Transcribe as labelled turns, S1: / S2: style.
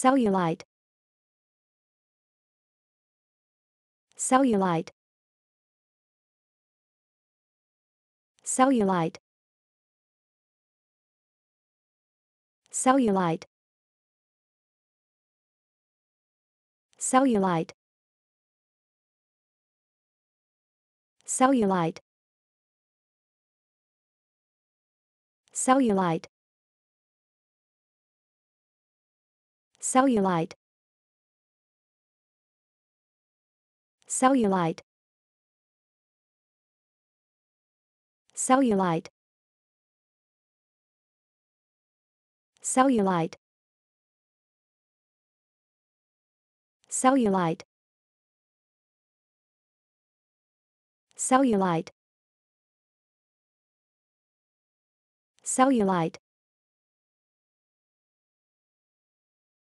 S1: cellulite cellulite cellulite cellulite cellulite cellulite cellulite cellulite cellulite cellulite cellulite cellulite cellulite cellulite